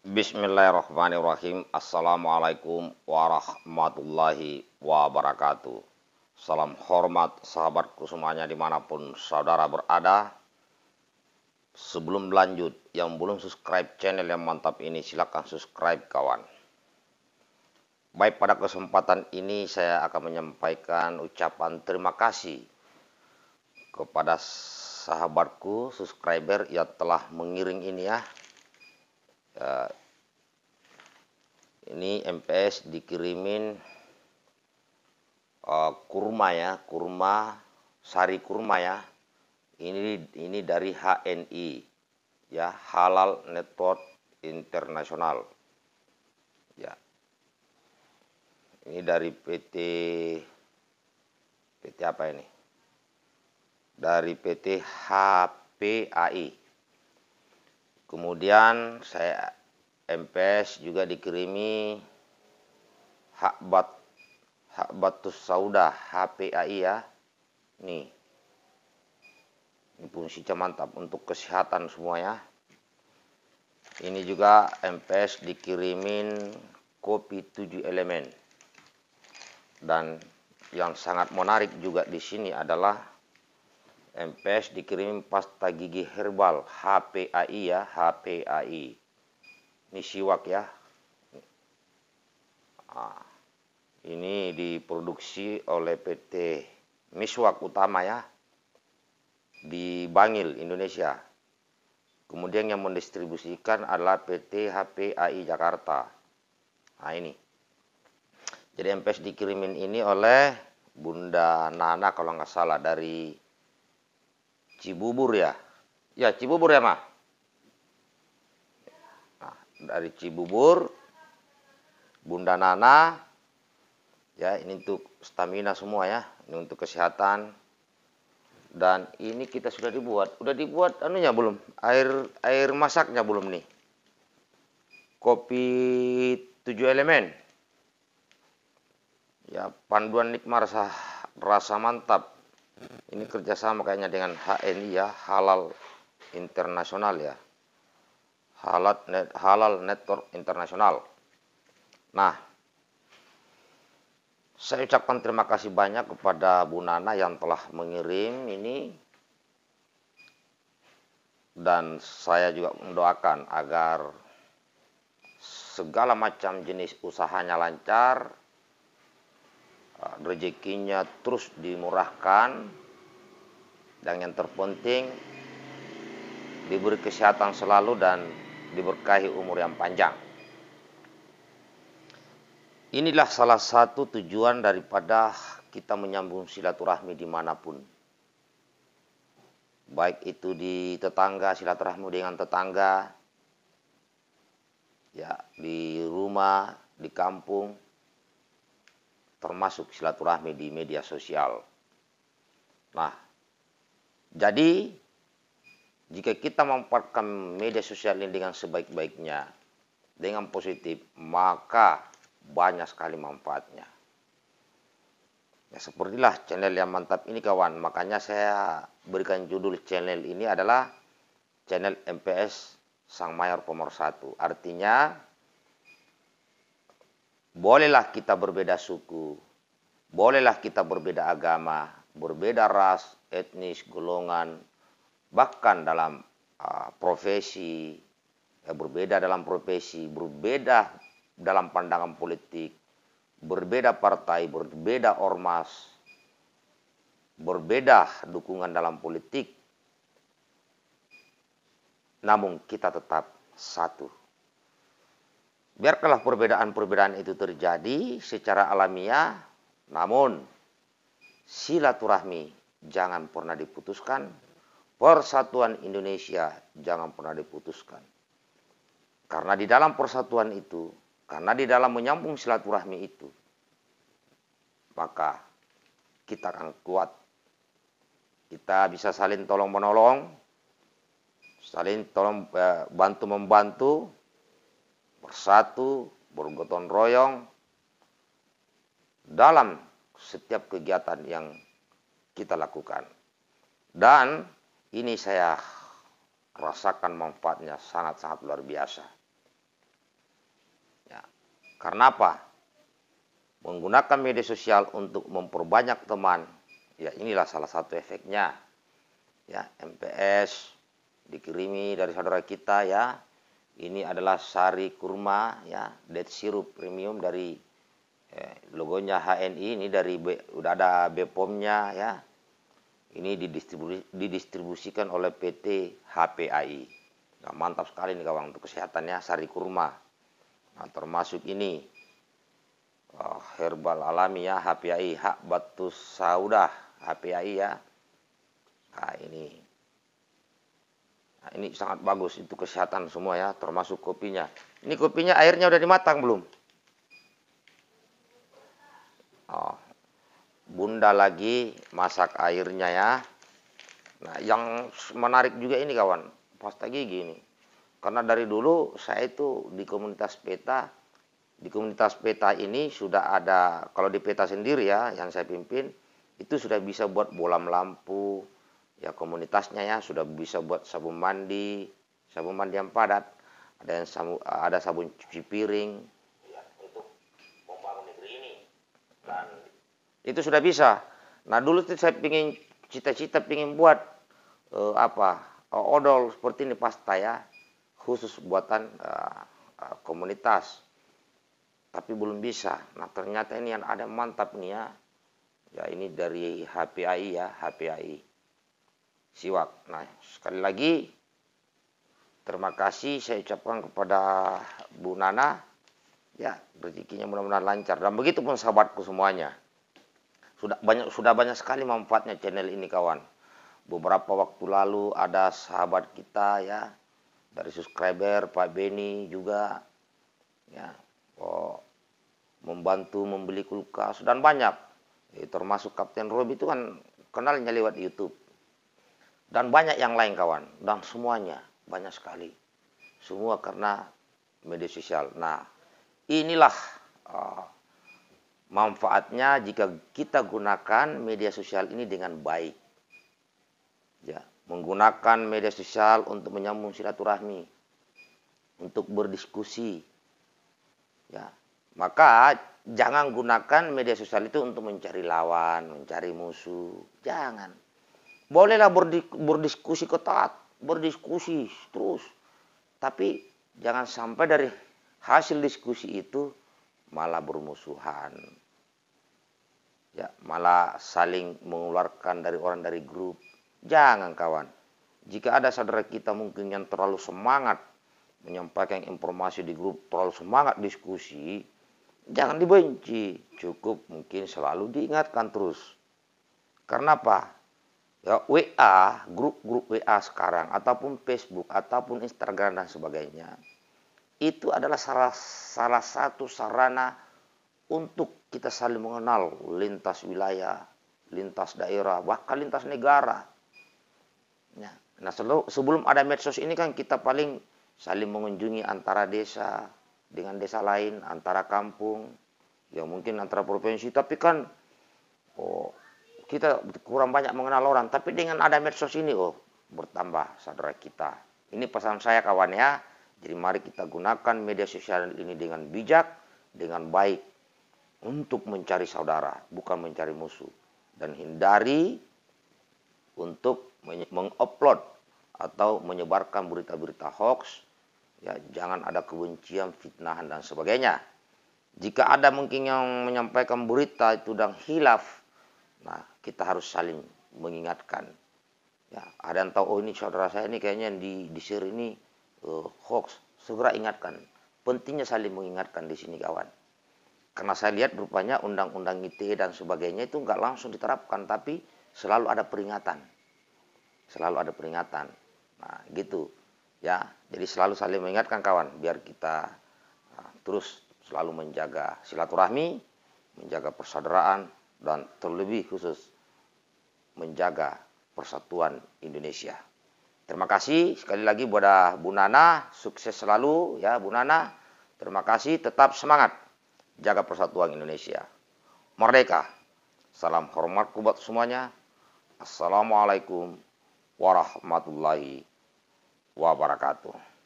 Bismillahirrahmanirrahim. Assalamualaikum warahmatullahi wabarakatuh. Salam hormat sahabatku semuanya dimanapun saudara berada. Sebelum lanjut, yang belum subscribe channel yang mantap ini silahkan subscribe kawan. Baik pada kesempatan ini saya akan menyampaikan ucapan terima kasih kepada sahabatku subscriber yang telah mengiring ini ya uh, ini MPS dikirimin uh, kurma ya kurma sari kurma ya ini ini dari HNI ya Halal Network Internasional ya ini dari PT PT apa ini dari PT HPAI kemudian saya MPS juga dikirimi hakbat hakbatus sauda HPAI ya nih ini fungsi mantap untuk kesehatan semuanya. ini juga MPS dikirimin kopi 7 elemen dan yang sangat menarik juga di sini adalah MPS dikirim pasta gigi herbal HPAI ya HPAI ini siwak ya nah, ini diproduksi oleh PT Miswak Utama ya di Bangil Indonesia kemudian yang mendistribusikan adalah PT HPAI Jakarta nah ini jadi MPS dikirimin ini oleh Bunda Nana kalau nggak salah dari Cibubur ya. Ya, Cibubur ya, Ma. Nah, dari Cibubur Bunda Nana ya, ini untuk stamina semua ya, ini untuk kesehatan. Dan ini kita sudah dibuat. Udah dibuat anunya belum? Air air masaknya belum nih? Kopi tujuh elemen. Ya, panduan nikmat rasa rasa mantap ini kerjasama kayaknya dengan HNI ya halal internasional ya halal net, halal network internasional nah saya ucapkan terima kasih banyak kepada Bu Nana yang telah mengirim ini dan saya juga mendoakan agar segala macam jenis usahanya lancar Ah, rezekinya terus dimurahkan dan yang terpenting diberi kesehatan selalu dan diberkahi umur yang panjang. Inilah salah satu tujuan daripada kita menyambung silaturahmi dimanapun. Baik itu di tetangga, silaturahmi dengan tetangga, ya di rumah, di kampung, termasuk silaturahmi di media sosial. Nah, jadi jika kita memanfaatkan media sosial ini dengan sebaik-baiknya, dengan positif, maka banyak sekali manfaatnya. Ya, sepertilah channel yang mantap ini kawan, makanya saya berikan judul channel ini adalah channel MPS Sang Mayor Pemersatu. Artinya Bolehlah kita berbeda suku, bolehlah kita berbeda agama, berbeda ras, etnis, golongan, bahkan dalam uh, profesi, ya, berbeda dalam profesi, berbeda dalam pandangan politik, berbeda partai, berbeda ormas, berbeda dukungan dalam politik, namun kita tetap satu biarkanlah perbedaan-perbedaan itu terjadi secara alamiah, namun silaturahmi jangan pernah diputuskan, persatuan Indonesia jangan pernah diputuskan. Karena di dalam persatuan itu, karena di dalam menyambung silaturahmi itu, maka kita akan kuat. Kita bisa saling tolong menolong, saling tolong eh, bantu membantu, bersatu, bergotong royong dalam setiap kegiatan yang kita lakukan. Dan ini saya rasakan manfaatnya sangat-sangat luar biasa. Ya. Karena apa? Menggunakan media sosial untuk memperbanyak teman, ya inilah salah satu efeknya. Ya, MPS dikirimi dari saudara kita ya, ini adalah sari kurma ya, Dead sirup premium dari eh, logonya HNI ini dari B, udah ada BPOM-nya ya. Ini didistribusi, didistribusikan oleh PT HPAI. Nah, mantap sekali nih kawan untuk kesehatannya sari kurma. Nah, termasuk ini oh, herbal alami ya HPAI hak batu saudah HPAI ya. Nah, ini Nah, ini sangat bagus itu kesehatan semua ya, termasuk kopinya. Ini kopinya airnya udah dimatang belum? Oh. Bunda lagi masak airnya ya. Nah, yang menarik juga ini kawan, pasta gigi ini. Karena dari dulu saya itu di komunitas peta, di komunitas peta ini sudah ada kalau di peta sendiri ya yang saya pimpin itu sudah bisa buat bolam lampu, ya komunitasnya ya sudah bisa buat sabun mandi sabun mandi yang padat ada yang sabu, ada sabun cuci piring itu sudah bisa nah dulu tuh saya pingin cita-cita pingin buat uh, apa eh, odol seperti ini pasta ya khusus buatan uh, uh, komunitas tapi belum bisa nah ternyata ini yang ada mantap nih ya ya ini dari HPAI ya HPAI siwak. Nah, sekali lagi terima kasih saya ucapkan kepada Bu Nana. Ya, rezekinya mudah-mudahan lancar dan begitu pun sahabatku semuanya. Sudah banyak sudah banyak sekali manfaatnya channel ini kawan. Beberapa waktu lalu ada sahabat kita ya dari subscriber Pak Beni juga ya oh, membantu membeli kulkas dan banyak ya, termasuk Kapten Rob itu kan kenalnya lewat YouTube dan banyak yang lain kawan dan semuanya banyak sekali semua karena media sosial nah inilah uh, manfaatnya jika kita gunakan media sosial ini dengan baik ya menggunakan media sosial untuk menyambung silaturahmi untuk berdiskusi ya maka jangan gunakan media sosial itu untuk mencari lawan mencari musuh jangan bolehlah berdiskusi ketat, berdiskusi terus. Tapi jangan sampai dari hasil diskusi itu malah bermusuhan. Ya, malah saling mengeluarkan dari orang dari grup. Jangan kawan. Jika ada saudara kita mungkin yang terlalu semangat menyampaikan informasi di grup, terlalu semangat diskusi, jangan dibenci. Cukup mungkin selalu diingatkan terus. Karena apa? ya, WA, grup-grup WA sekarang, ataupun Facebook, ataupun Instagram dan sebagainya, itu adalah salah, salah satu sarana untuk kita saling mengenal lintas wilayah, lintas daerah, bahkan lintas negara. Ya. Nah, sebelum ada medsos ini kan kita paling saling mengunjungi antara desa dengan desa lain, antara kampung, ya mungkin antara provinsi, tapi kan oh, kita kurang banyak mengenal orang, tapi dengan ada medsos ini oh bertambah saudara kita. Ini pesan saya kawan ya. Jadi mari kita gunakan media sosial ini dengan bijak, dengan baik untuk mencari saudara, bukan mencari musuh. Dan hindari untuk mengupload atau menyebarkan berita-berita hoax. Ya, jangan ada kebencian, fitnahan dan sebagainya. Jika ada mungkin yang menyampaikan berita itu dan hilaf, nah kita harus saling mengingatkan. Ya, ada yang tahu oh ini saudara saya ini kayaknya di di Sir ini uh, hoax, segera ingatkan. Pentingnya saling mengingatkan di sini kawan. Karena saya lihat rupanya undang-undang ITE dan sebagainya itu nggak langsung diterapkan, tapi selalu ada peringatan. Selalu ada peringatan. Nah, gitu. Ya, jadi selalu saling mengingatkan kawan biar kita uh, terus selalu menjaga silaturahmi, menjaga persaudaraan dan terlebih khusus menjaga persatuan Indonesia. Terima kasih sekali lagi buat Bu Nana, sukses selalu ya Bu Nana. Terima kasih, tetap semangat jaga persatuan Indonesia. Merdeka. Salam hormat buat semuanya. Assalamualaikum warahmatullahi wabarakatuh.